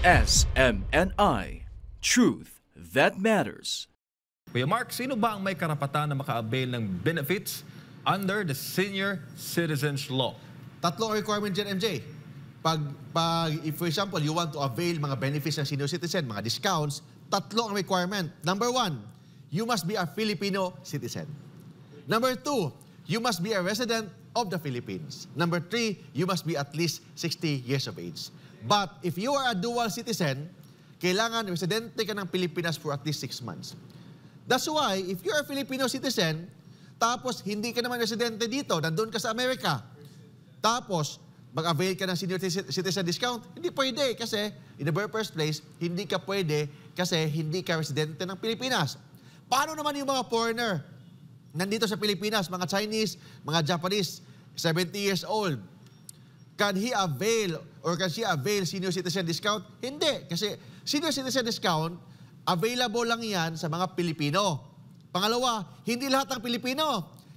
SMNI. Truth that matters. Kuya Mark, sino ba ang may karapatan na maka-avail ng benefits under the Senior Citizens Law? Tatlong requirement dyan, MJ. Pag, pag, if for example, you want to avail mga benefits ng senior citizen, mga discounts, tatlo ang requirement. Number one, you must be a Filipino citizen. Number two, you must be a resident of the Philippines. Number three, you must be at least 60 years of age. But if you are a dual citizen, kailangan residente ka ng Pilipinas for at least 6 months. That's why, if you're a Filipino citizen, tapos hindi ka naman residente dito, nandun ka sa Amerika, tapos mag-avail ka ng senior citizen discount, hindi pwede kasi in the very first place, hindi ka pwede kasi hindi ka residente ng Pilipinas. Paano naman yung mga foreigner? nandito sa Pilipinas, mga Chinese, mga Japanese, 70 years old, can he avail or can she avail senior citizen discount? Hindi. Kasi senior citizen discount, available lang yan sa mga Pilipino. Pangalawa, hindi lahat ng Pilipino.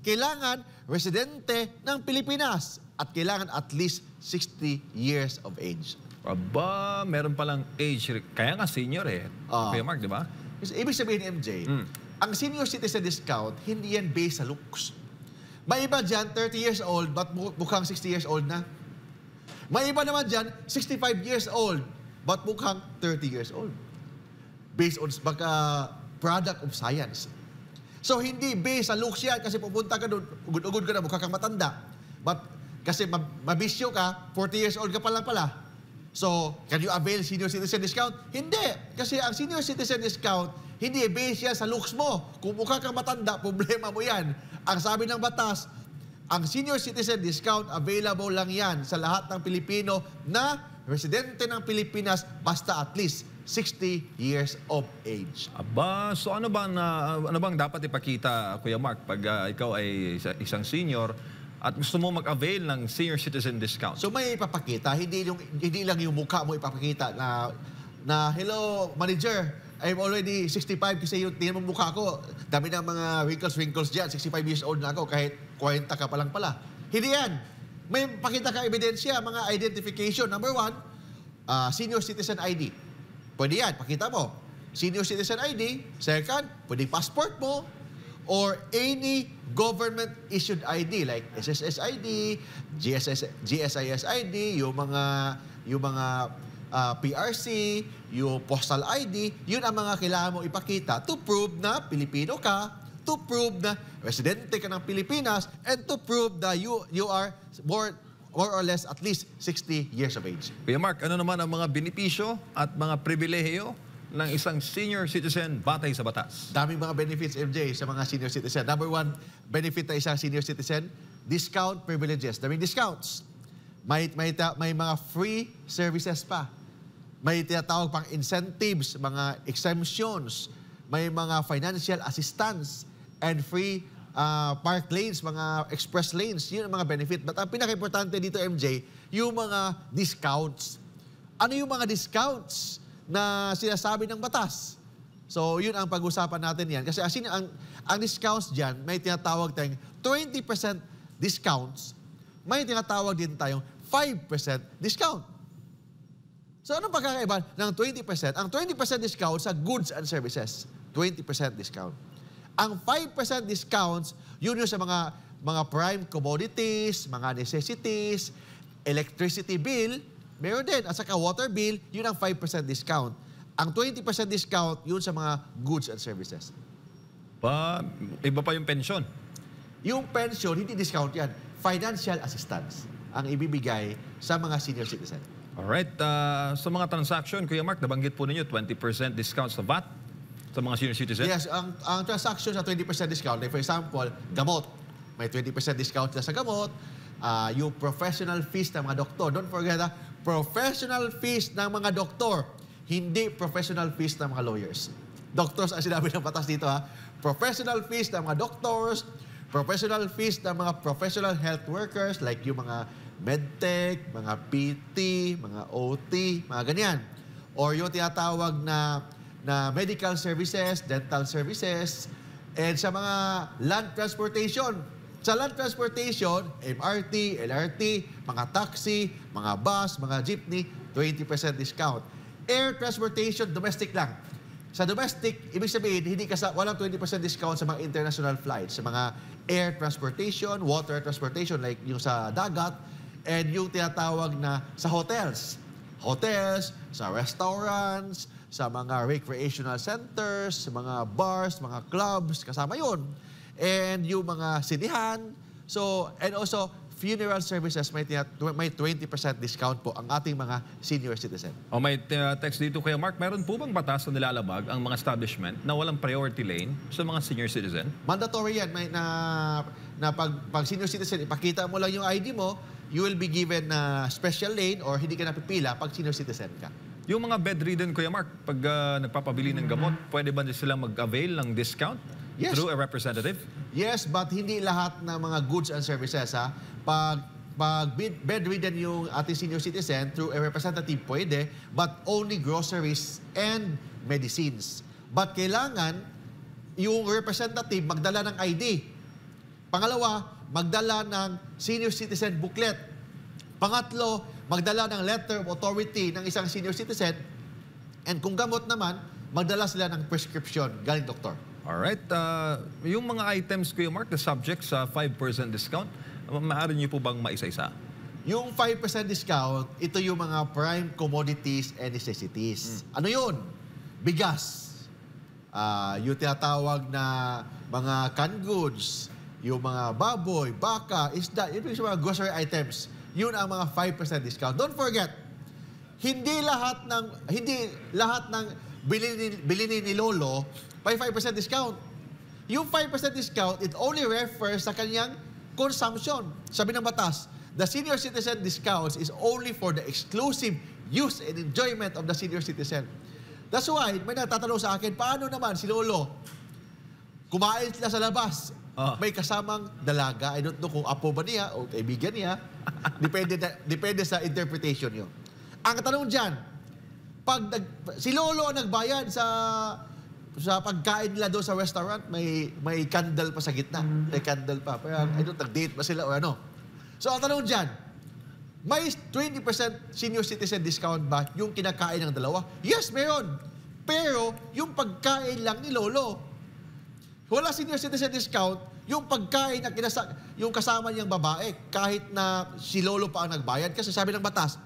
Kailangan residente ng Pilipinas at kailangan at least 60 years of age. Aba, meron palang age. Kaya nga senior eh. Uh, ah. Kuya Mark, di ba? Ibig sabihin, ni MJ, mm ang senior citizen discount, hindi yan based sa looks. May iba dyan, 30 years old, but mukhang 60 years old na. May iba naman dyan, 65 years old, but mukhang 30 years old. Based on baka product of science. So hindi based sa looks yan kasi pupunta ka doon, ugod-ugod ka na, mukha kang matanda. But kasi mabisyo ka, 40 years old ka pa lang pala. So, can you avail senior citizen discount? Hindi. Kasi ang senior citizen discount hindi, base yan sa looks mo. Kung mukha kang matanda, problema mo yan. Ang sabi ng batas, ang senior citizen discount available lang yan sa lahat ng Pilipino na residente ng Pilipinas basta at least 60 years of age. Aba, so ano bang, uh, ano bang dapat ipakita, Kuya Mark, pag uh, ikaw ay isang senior at gusto mo mag-avail ng senior citizen discount? So may ipapakita, hindi, yung, hindi lang yung mukha mo ipapakita na, na hello manager, I'm already 65 kasi yung tingnan mo mukha ko, dami ng mga wrinkles-wrinkles dyan. 65 years old na ako kahit 40 ka pa lang pala. Hindi yan. May pakita ka ebidensya, mga identification. Number one, uh, senior citizen ID. Pwede yan, pakita mo. Senior citizen ID. Second, pwede passport mo or any government-issued ID like SSS ID, GSS, GSIS ID, yung mga, yung mga uh, ah, PRC, yung postal ID, yun ang mga kailangan mo ipakita to prove na Pilipino ka, to prove na residente ka ng Pilipinas, and to prove that you, you are more, more or less at least 60 years of age. Kuya Mark, ano naman ang mga benepisyo at mga pribilehiyo ng isang senior citizen batay sa batas? Daming mga benefits, MJ, sa mga senior citizen. Number one, benefit na isang senior citizen, discount privileges. Daming discounts. May, may, may mga free services pa. May tinatawag pang incentives, mga exemptions, may mga financial assistance, and free uh, park lanes, mga express lanes. Yun ang mga benefit. But ang pinaka-importante dito, MJ, yung mga discounts. Ano yung mga discounts na sinasabi ng batas? So, yun ang pag-usapan natin yan. Kasi asin, ang, ang discounts dyan, may tinatawag tayong 20% discounts. May tinatawag din tayong 5% discount. So ano pagkakaiba ng 20%? Ang 20% discount sa goods and services. 20% discount. Ang 5% discounts, yun yung sa mga mga prime commodities, mga necessities, electricity bill, meron din. At saka water bill, yun ang 5% discount. Ang 20% discount, yun sa mga goods and services. Pa, iba pa yung pension. Yung pension, hindi discount yan. Financial assistance ang ibibigay sa mga senior citizen. Alright, uh, sa mga transaction, Kuya Mark, nabanggit po ninyo 20% discount sa VAT sa mga senior citizen? Yes, ang, ang transaction sa 20% discount, like for example, gamot. May 20% discount na sa gamot. Uh, yung professional fees ng mga doktor. Don't forget, ha, ah, professional fees ng mga doktor. Hindi professional fees ng mga lawyers. Doctors ang sinabi ng batas dito ha. Ah, professional fees ng mga doctors, professional fees ng mga professional health workers like yung mga medtech, mga PT, mga OT, mga ganyan. Or yung tinatawag na, na medical services, dental services, and sa mga land transportation. Sa land transportation, MRT, LRT, mga taxi, mga bus, mga jeepney, 20% discount. Air transportation, domestic lang. Sa domestic, ibig sabihin, hindi ka sa, walang 20% discount sa mga international flights, sa mga air transportation, water transportation, like yung sa dagat, and yung tinatawag na sa hotels. Hotels, sa restaurants, sa mga recreational centers, sa mga bars, mga clubs, kasama yon And yung mga sinihan. So, and also, funeral services, may, may 20% discount po ang ating mga senior citizen. O oh, may text dito kay Mark, meron po bang batas na nilalabag ang mga establishment na walang priority lane sa mga senior citizen? Mandatory yan. May, na, na pag, pag senior citizen, ipakita mo lang yung ID mo, you will be given a special lane or hindi ka napipila pag senior citizen ka. Yung mga bedridden, Kuya Mark, pag uh, nagpapabili ng gamot, pwede ba sila mag-avail ng discount yes. through a representative? Yes, but hindi lahat ng mga goods and services. Ha? Pag pag bedridden yung ating senior citizen through a representative pwede, but only groceries and medicines. But kailangan yung representative magdala ng ID. Pangalawa, magdala ng senior citizen booklet. Pangatlo, magdala ng letter of authority ng isang senior citizen. And kung gamot naman, magdala sila ng prescription galing doktor. Alright. Uh, yung mga items, Kuya Mark, the subject sa 5% discount, maaari niyo po bang maisa-isa? Yung 5% discount, ito yung mga prime commodities and necessities. Mm. Ano yun? Bigas. Uh, yung tinatawag na mga canned goods, yung mga baboy, baka, isda, yun yung mga grocery items. Yun ang mga 5% discount. Don't forget, hindi lahat ng hindi lahat ng bilinin, bilini ni Lolo may 5% discount. Yung 5% discount, it only refers sa kanyang consumption. Sabi ng batas, the senior citizen discounts is only for the exclusive use and enjoyment of the senior citizen. That's why, may nagtatanong sa akin, paano naman si Lolo Kumain sila sa labas. Oh. May kasamang dalaga. I don't know kung apo ba niya o kaibigan niya. depende, na, depende sa interpretation niyo. Ang tanong dyan, pag nag, si Lolo ang nagbayad sa sa pagkain nila doon sa restaurant, may may candle pa sa gitna. Mm. May candle pa. Kaya, I nag-date ba sila o ano. So, ang tanong dyan, may 20% senior citizen discount ba yung kinakain ng dalawa? Yes, mayroon. Pero, yung pagkain lang ni Lolo, wala senior citizen discount, yung pagkain na kinasa, yung kasama niyang babae, kahit na si Lolo pa ang nagbayad, kasi sabi ng batas,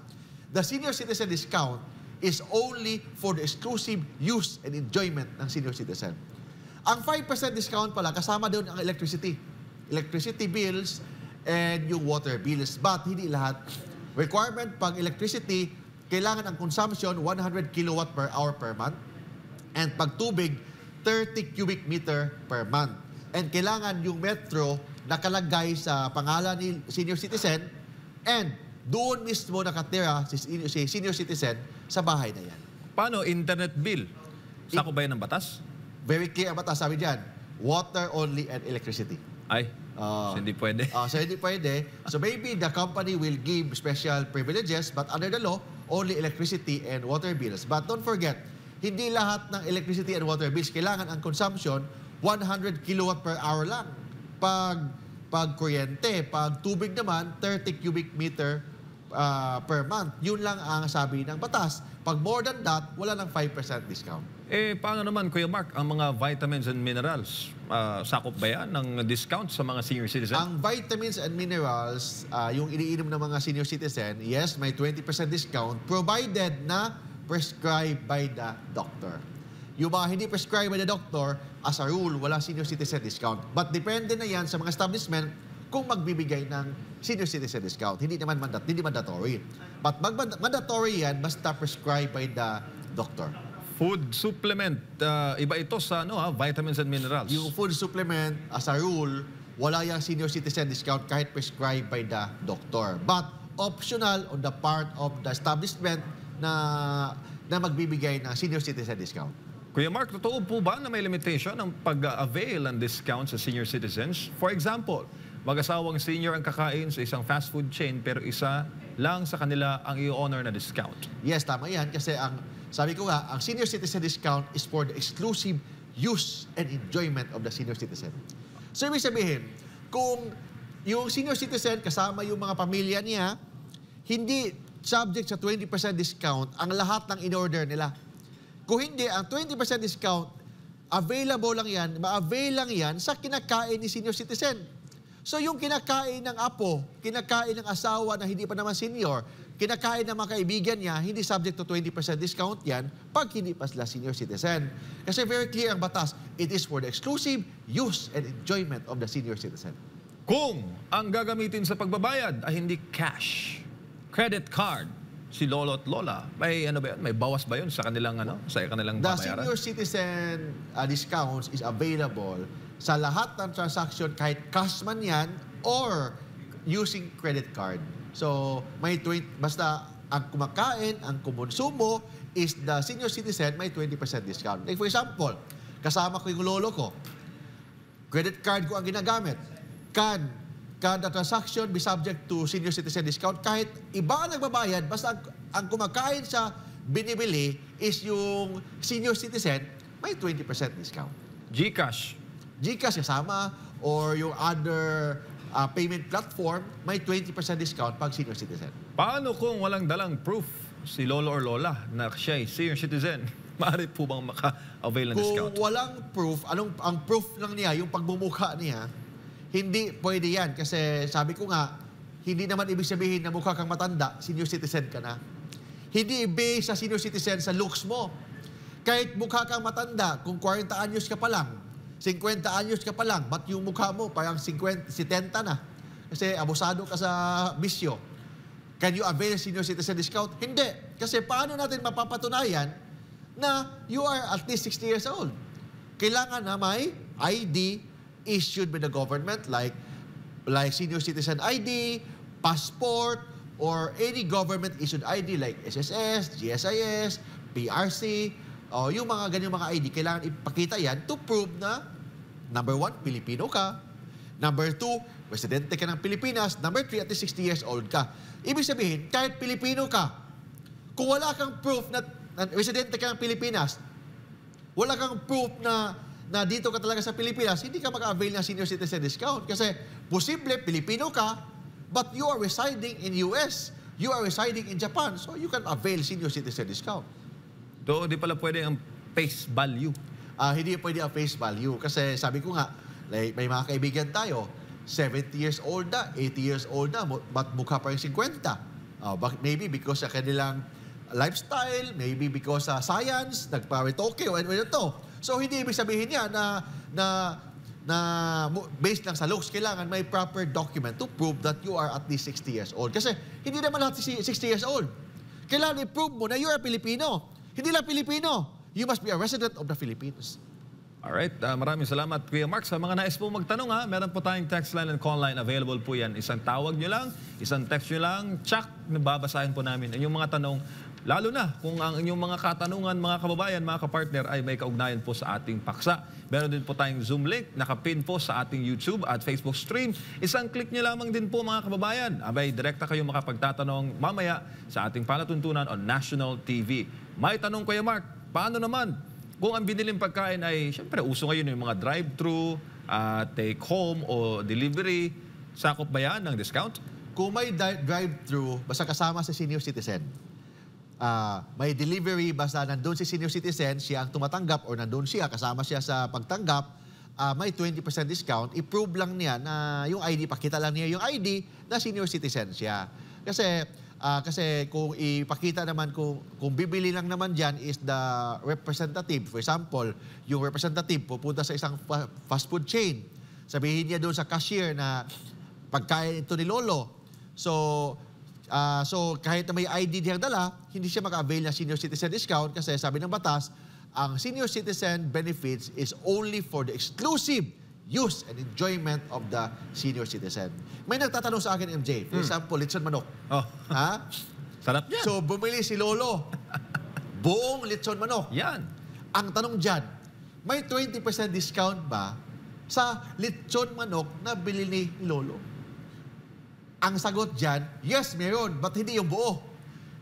the senior citizen discount is only for the exclusive use and enjoyment ng senior citizen. Ang 5% discount pala, kasama doon ang electricity. Electricity bills and yung water bills. But hindi lahat. Requirement pag electricity, kailangan ang consumption 100 kilowatt per hour per month. And pag tubig, 30 cubic meter per month. And kailangan yung metro nakalagay sa pangalan ni senior citizen and doon mismo nakatira si senior citizen sa bahay na yan. Paano internet bill? Sako ba yan ng batas? Very clear ang batas. Sabi dyan, water only and electricity. Ay, uh, so hindi pwede. Uh, so hindi pwede. So maybe the company will give special privileges but under the law, only electricity and water bills. But don't forget, hindi lahat ng electricity and water bills kailangan ang consumption 100 kilowatt per hour lang. Pag pag kuryente, pag tubig naman 30 cubic meter uh, per month. Yun lang ang sabi ng batas. Pag more than that, wala ng 5% discount. Eh, paano naman, Kuya Mark, ang mga vitamins and minerals? Uh, sakop ba yan ng discount sa mga senior citizen? Ang vitamins and minerals, uh, yung iniinom ng mga senior citizen, yes, may 20% discount provided na prescribed by the doctor. Yung mga hindi prescribed by the doctor, as a rule, wala senior citizen discount. But depende na yan sa mga establishment kung magbibigay ng senior citizen discount. Hindi naman mandat, hindi mandatory. But mag mandatory yan, basta prescribed by the doctor. Food supplement, uh, iba ito sa ano, ha? vitamins and minerals. Yung food supplement, as a rule, wala yung senior citizen discount kahit prescribed by the doctor. But optional on the part of the establishment na, na magbibigay ng senior citizen discount. Kuya Mark, totoo po ba na may limitation ng pag-avail ng discount sa senior citizens? For example, mag-asawang senior ang kakain sa isang fast food chain pero isa lang sa kanila ang i-honor na discount. Yes, tama yan. Kasi ang, sabi ko nga, ang senior citizen discount is for the exclusive use and enjoyment of the senior citizen. So, ibig sabihin, kung yung senior citizen kasama yung mga pamilya niya, hindi subject sa 20% discount ang lahat ng in-order nila. Kung hindi, ang 20% discount, available lang yan, ma-avail lang yan sa kinakain ni senior citizen. So yung kinakain ng apo, kinakain ng asawa na hindi pa naman senior, kinakain ng mga kaibigan niya, hindi subject to 20% discount yan pag hindi pa sila senior citizen. Kasi very clear ang batas, it is for the exclusive use and enjoyment of the senior citizen. Kung ang gagamitin sa pagbabayad ay hindi cash, credit card si lolo at lola, may ano ba yun? May bawas ba yun sa kanilang ano? Sa kanilang The babayaran? senior citizen uh, discounts is available sa lahat ng transaction kahit cash man yan or using credit card. So, may 20, basta ang kumakain, ang kumonsumo is the senior citizen may 20% discount. Like for example, kasama ko yung lolo ko. Credit card ko ang ginagamit. Can kada transaction be subject to senior citizen discount. Kahit iba ang nagbabayad, basta ang, ang kumakain sa binibili is yung senior citizen, may 20% discount. Gcash. Gcash kasama or yung other uh, payment platform, may 20% discount pag senior citizen. Paano kung walang dalang proof si lolo or lola na siya ay senior citizen? Maaari po bang maka-avail ng discount? Kung walang proof, anong ang proof lang niya, yung pagmumukha niya, hindi pwede yan kasi sabi ko nga, hindi naman ibig sabihin na mukha kang matanda, senior citizen ka na. Hindi based sa senior citizen sa looks mo. Kahit mukha kang matanda, kung 40 anyos ka pa lang, 50 anyos ka pa lang, ba't yung mukha mo parang 50, 70 na? Kasi abusado ka sa bisyo. Can you avail senior citizen discount? Hindi. Kasi paano natin mapapatunayan na you are at least 60 years old? Kailangan na may ID issued by the government like like senior citizen ID, passport, or any government-issued ID like SSS, GSIS, PRC, o yung mga ganyan mga ID, kailangan ipakita yan to prove na number one, Pilipino ka. Number two, residente ka ng Pilipinas. Number three, at least 60 years old ka. Ibig sabihin, kahit Pilipino ka, kung wala kang proof na, na residente ka ng Pilipinas, wala kang proof na na dito ka talaga sa Pilipinas, hindi ka mag-avail ng senior citizen discount. Kasi posible, Pilipino ka, but you are residing in US, you are residing in Japan, so you can avail senior citizen discount. Do, di pala pwede ang face value. Uh, hindi pwede ang face value. Kasi sabi ko nga, like, may mga kaibigan tayo, 70 years old na, 80 years old na, but mukha pa yung 50. Uh, maybe because sa kanilang lifestyle, maybe because sa science, nagpa-retoke, o ano to. So hindi ibig sabihin niya na na na based lang sa looks, kailangan may proper document to prove that you are at least 60 years old. Kasi hindi naman lahat 60 years old. Kailangan i-prove mo na you are Filipino. Hindi lang Filipino. You must be a resident of the Philippines. Alright, uh, maraming salamat Kuya Mark. Sa mga nais po magtanong ha, meron po tayong text line and call line. Available po yan. Isang tawag nyo lang, isang text nyo lang. Tsak, nababasahin po namin. yung mga tanong Lalo na kung ang inyong mga katanungan, mga kababayan, mga kapartner ay may kaugnayan po sa ating paksa. Meron din po tayong Zoom link, nakapin po sa ating YouTube at Facebook stream. Isang click niyo lamang din po mga kababayan. Abay, direkta kayong makapagtatanong mamaya sa ating palatuntunan on National TV. May tanong Kuya Mark, paano naman kung ang biniling pagkain ay, syempre uso ngayon yung mga drive-thru, uh, ah, take-home o delivery, sakop ba yan ng discount? Kung may drive-thru, basta kasama sa senior citizen uh, may delivery, basta nandun si senior citizen, siya ang tumatanggap or nandun siya, kasama siya sa pagtanggap, uh, may 20% discount, i-prove lang niya na yung ID, pakita lang niya yung ID na senior citizen siya. Kasi, uh, kasi kung ipakita naman, kung, kung bibili lang naman dyan is the representative. For example, yung representative pupunta sa isang fast food chain. Sabihin niya doon sa cashier na pagkain ito ni Lolo. So, Uh, so kahit na may ID niyang dala, hindi siya maka-avail ng senior citizen discount kasi sabi ng batas, ang senior citizen benefits is only for the exclusive use and enjoyment of the senior citizen. May nagtatanong sa akin, MJ, for hmm. example, litson manok. Oh. Ha? Sarap yan. So bumili si Lolo. Buong litson manok. Yan. Ang tanong dyan, may 20% discount ba sa litson manok na bilili ni Lolo? Ang sagot dyan, yes, meron, but hindi yung buo.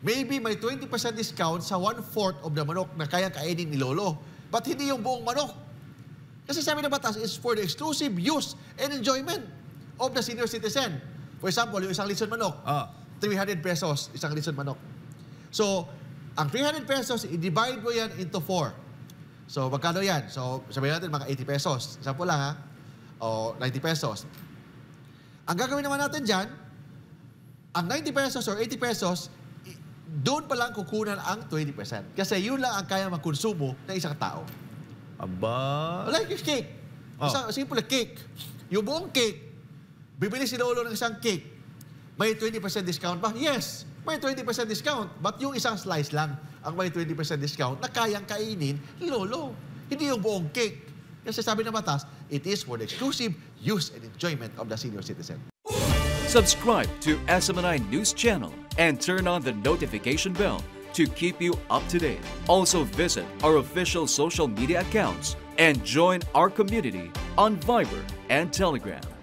Maybe may 20% discount sa one-fourth of the manok na kaya kainin ni Lolo, but hindi yung buong manok. Kasi sabi ng batas it's for the exclusive use and enjoyment of the senior citizen. For example, yung isang litson manok, uh. Ah. 300 pesos, isang litson manok. So, ang 300 pesos, i-divide mo yan into 4. So, magkano yan? So, sabihin natin mga 80 pesos. Sample lang ha. O 90 pesos. Ang gagawin naman natin dyan, ang 90 pesos or 80 pesos, doon pa lang kukunan ang 20%. Kasi yun lang ang kaya makonsumo ng isang tao. Aba? Like yung cake. Oh. Isang simple cake. Yung buong cake, bibili si Lolo ng isang cake. May 20% discount ba? Yes, may 20% discount. But yung isang slice lang ang may 20% discount na kayang kainin ni Lolo. Hindi yung buong cake. Kasi sabi ng batas, it is for the exclusive use and enjoyment of the senior citizen. Subscribe to SMNI News Channel and turn on the notification bell to keep you up to date. Also visit our official social media accounts and join our community on Viber and Telegram.